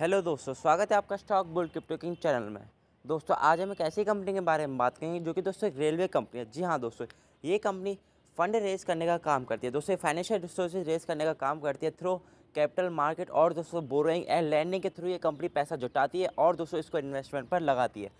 hello दोस्तों स्वागत है आपका stock bull crypto king channel में दोस्तों आज हम एक ऐसी कंपनी के बारे में बात करेंगे जो कि दोस्तों एक रेलवे कंपनी है जी हाँ दोस्तों ये कंपनी फंड रेस करने का काम करती है दोस्तों फाइनेंशियल रिसोर्सेज रेस करने का काम करती है थ्रू कैपिटल मार्केट और दोस्तों बोरोइंग एंड लैंडिंग के थ्रू ये कंपनी पैसा जुटाती है और दोस्तों इसको इन्वेस्टमेंट पर लगाती है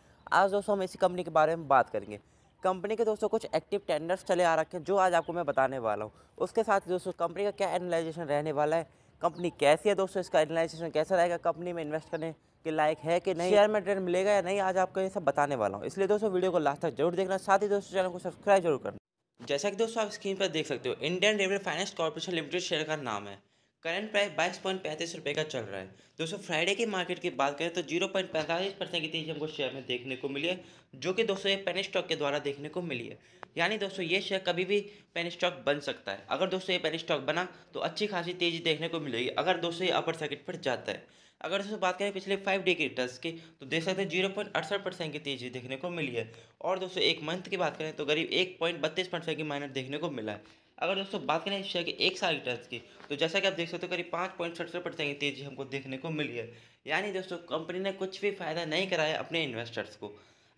आज दोस्तों हम इसी कंपनी के बारे में बात करेंगे कंपनी के दोस्तों कुछ एक्टिव टेंडर्स चले आ रखे हैं जो आज आपको मैं बताने वाला हूँ उसके साथ दोस्तों कंपनी का क्या एनालाइजेशन रहने वाला है कंपनी कैसी है दोस्तों इसका एनालिसिस कैसा रहेगा कंपनी में इन्वेस्ट करने के लायक है कि नहीं शेयर में ट्रेंड मिलेगा या नहीं आज आपको ये सब बताने वाला हूँ इसलिए दोस्तों वीडियो को लास्ट तक जरूर देखना साथ ही दोस्तों चैनल को सब्सक्राइब जरूर करना जैसा कि दोस्तों आप स्क्रीन पर देख सकते हो Indian railway finance corporation limited share का नाम है करंट प्राइस बाईस पॉइंट पैंतीस रुपये का चल रहा है दोस्तों फ्राइडे के मार्केट की बात करें तो जीरो पॉइंट पैंतालीस परसेंट की तेजी हमको शेयर में देखने को मिली है जो कि दोस्तों ये पेन स्टॉक के द्वारा देखने को मिली है यानी दोस्तों ये शेयर कभी भी पेन स्टॉक बन सकता है अगर दोस्तों ये पेन स्टॉक बना तो अच्छी खासी तेजी देखने को मिलेगी अगर दोस्तों ये अपर सर्किट पर जाता है अगर दोस्तों बात करें पिछले फाइव डे के रिटर्न की तो देख सकते हैं जीरो पॉइंट अड़सठ परसेंट की तेजी देखने को मिली है और दोस्तों एक मंथ की बात करें तो करीब एक पॉइंट बत्तीस परसेंट की माइनस देखने को मिला है अगर दोस्तों बात करें इस शेयर के एक साल रिटर्न की तो जैसा कि आप देख सकते हो करीब पाँच पॉइंट सौ परसेंट की तेजी हमको देखने को मिली है यानी दोस्तों कंपनी ने कुछ भी फायदा नहीं कराया अपने इन्वेस्टर्स को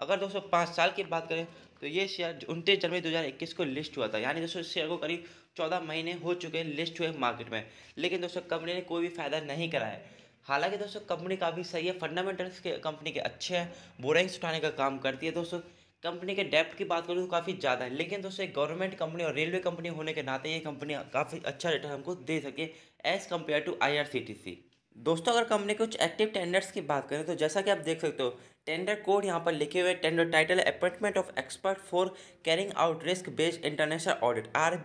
अगर दोस्तों पाँच साल की बात करें तो ये शेयर उनतीस जनवरी दो को लिस्ट हुआ था यानी दोस्तों इस शेयर को करीब चौदह महीने हो चुके हैं लिस्ट हुए मार्केट में लेकिन दोस्तों कंपनी ने कोई भी फायदा नहीं कराया हालांकि दोस्तों कंपनी काफ़ी सही है फंडामेंटल्स के कंपनी के अच्छे हैं बोरिंग्स उठाने का काम करती है दोस्तों कंपनी के डेप्ट की बात करूँ तो काफ़ी ज़्यादा है लेकिन दोस्तों एक गवर्नमेंट कंपनी और रेलवे कंपनी होने के नाते ये कंपनी काफ़ी अच्छा रिटर्न हमको दे सके एज़ कम्पेयर टू आई दोस्तों अगर कंपनी के कुछ एक्टिव टेंडर्स की बात करें तो जैसा कि आप देख सकते हो टेंडर कोड यहाँ पर लिखे हुए tender title appointment of expert for carrying out risk based international audit आर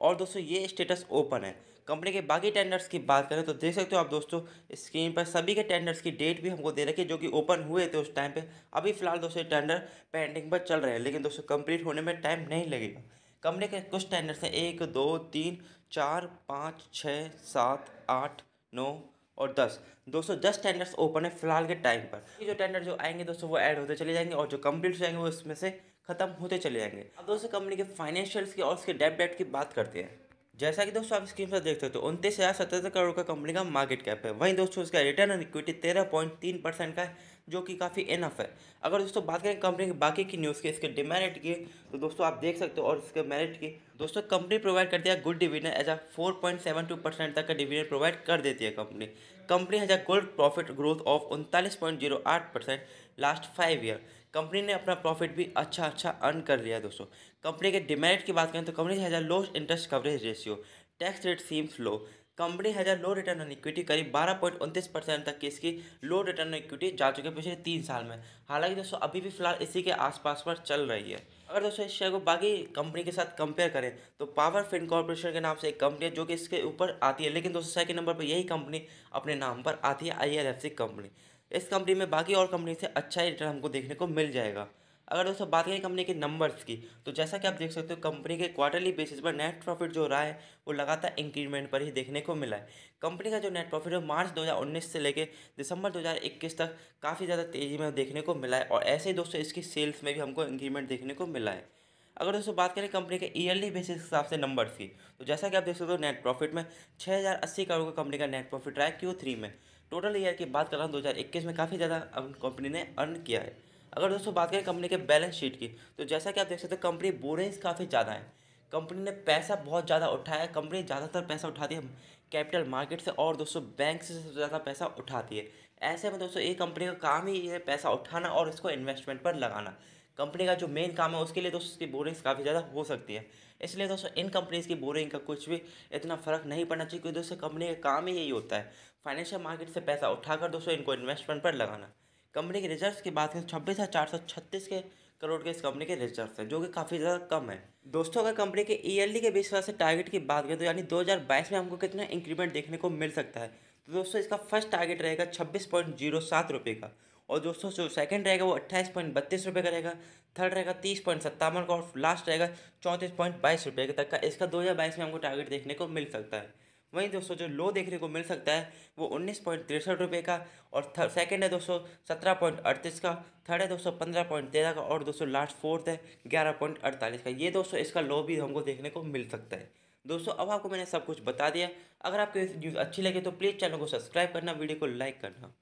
और दोस्तों ये स्टेटस ओपन है कंपनी के बाकी टेंडर्स की बात करें तो देख सकते हो आप दोस्तों स्क्रीन पर सभी के टेंडर्स की डेट भी हमको दे रखी है जो कि ओपन हुए थे उस टाइम पे अभी फिलहाल दोस्तों टेंडर पेंडिंग पर चल रहे हैं लेकिन दोस्तों कंप्लीट होने में टाइम नहीं लगेगा कंपनी के कुछ टेंडर्स हैं एक दो तीन चार पाँच छः सात आठ नौ और दस दोस्तों दस टेंडर्स ओपन है फिलहाल के टाइम पर जो टेंडर जो आएंगे दोस्तों वो ऐड होते चले जाएंगे और जो कंप्लीट हो जाएंगे वो इसमें से खत्म होते चले जाएंगे अब दोस्तों कंपनी के फाइनेंशियल्स की और उसके डेप डेट की बात करते हैं जैसा कि दोस्तों आप स्क्रीन पर देख सकते हो उनतीस हज़ार सतहत्तर करोड़ का कंपनी का मार्केट कैप है वहीं दोस्तों उसका रिटर्न ऑन इक्विटी तेरह पॉइंट तीन परसेंट का है जो कि काफ़ी इनफ है अगर दोस्तों बात करें कंपनी के बाकी की न्यूज़ के इसके डिमेरिट की तो दोस्तों आप देख सकते हो और इसके मेरिट की दोस्तों कंपनी प्रोवाइड करती है good dividend as a four point seven two percent तक का डिविडेंड प्रोवाइड कर देती है company company has a good profit growth of उनतालीस पॉइंट जीरो आठ percent last five year company ने अपना प्रॉफिट भी अच्छा अच्छा अर्न कर लिया है दोस्तों कंपनी के डिमेरिट की बात करें तो company has a low interest coverage ratio tax rate seems low company has low return on equity करीब बारह पॉइंट उनतीस परसेंट तक की इसकी लो रिटर्न ऑन इक्विटी जा चुकी है पिछले तीन साल में हालांकि दोस्तों अभी भी फिलहाल इसी के आसपास पर चल रही है अगर दोस्तों इस शेयर को बाकी कंपनी के साथ कंपेयर करें तो पावर फिन कॉरपोरेशन के नाम से एक कंपनी है जो कि इसके ऊपर आती है लेकिन दोस्तों सेकंड नंबर पर यही कंपनी अपने नाम पर आती है आई कंपनी इस कंपनी में बाकी और कंपनी से अच्छा ही रिटर्न हमको देखने को मिल जाएगा अगर दोस्तों बात करें कंपनी के नंबर्स की तो जैसा कि आप देख सकते हो कंपनी के क्वार्टरली बेसिस पर नेट प्रॉफिट जो रहा है वो लगातार इंक्रीमेंट पर ही देखने को मिला है कंपनी का जो नेट प्रॉफिट है मार्च 2019 से लेकर दिसंबर 2021 तक काफ़ी ज़्यादा तेज़ी में देखने को मिला है और ऐसे ही दोस्तों इसकी सेल्स में भी हमको इंक्रीमेंट देखने को मिला है अगर दोस्तों बात करें कंपनी के ईयरली बेसिस के हिसाब से नंबर्स की तो जैसा कि आप देख सकते हो नेट प्रॉफिट में छः हज़ार अस्सी करोड़ का कंपनी का नेट प्रॉफिट रहा है क्यू थ्री में टोटल ईयर की बात कर रहा हूँ दो हज़ार इक्कीस में काफ़ी ज़्यादा कंपनी ने अर्न किया है अगर दोस्तों बात करें कंपनी के बैलेंस शीट की तो जैसा कि आप देख सकते हो कंपनी बोरेंस काफ़ी ज़्यादा है कंपनी ने पैसा बहुत ज़्यादा उठाया कंपनी ज़्यादातर पैसा उठाती है कैपिटल मार्केट से और दोस्तों बैंक से सबसे ज़्यादा पैसा उठाती है ऐसे में दोस्तों एक कंपनी का काम ही है पैसा उठाना और इसको इन्वेस्टमेंट पर लगाना कंपनी का जो मेन काम है उसके लिए दोस्तों इसकी बोरिंग्स काफ़ी ज़्यादा हो सकती है इसलिए दोस्तों इन कंपनीज़ की बोरिंग का कुछ भी इतना फ़र्क नहीं पड़ना चाहिए क्योंकि दोस्तों कंपनी का काम ही यही होता है फाइनेंशियल मार्केट से पैसा उठाकर दोस्तों इनको इन्वेस्टमेंट पर लगाना कंपनी के रिजर्व की बात करें छब्बीस हज़ार चार सौ छत्तीस के करोड़ के इस कंपनी के रिजर्व है जो कि काफ़ी ज़्यादा कम है दोस्तों अगर कंपनी के ईयरली e के बीस से टारगेट की बात करें तो यानी 2022 में हमको कितना इंक्रीमेंट देखने को मिल सकता है तो दोस्तों इसका फर्स्ट टारगेट रहेगा छब्बीस पॉइंट जीरो सात रुपये का और दोस्तों जो सेकंड रहेगा वो अट्ठाईस पॉइंट बत्तीस रुपये का रहेगा थर्ड रहेगा तीस पॉइंट सत्तावन का और लास्ट रहेगा चौंतीस पॉइंट बाईस रुपये तक का इसका दो हज़ार बाईस में हमको टारगेट देखने को मिल सकता है वहीं दोस्तों जो लो देखने को मिल सकता है वो उन्नीस पॉइंट तिरसठ रुपये का और थर्ड सेकेंड है दोस्तों सत्रह पॉइंट अड़तीस का थर्ड है दोस्तों पंद्रह पॉइंट तेरह का और दोस्तों लास्ट फोर्थ है ग्यारह पॉइंट अड़तालीस का ये दोस्तों इसका लो भी हमको देखने को मिल सकता है दोस्तों अब आपको मैंने सब कुछ बता दिया अगर आपको न्यूज़ अच्छी लगे तो प्लीज़ चैनल को सब्सक्राइब करना वीडियो को लाइक करना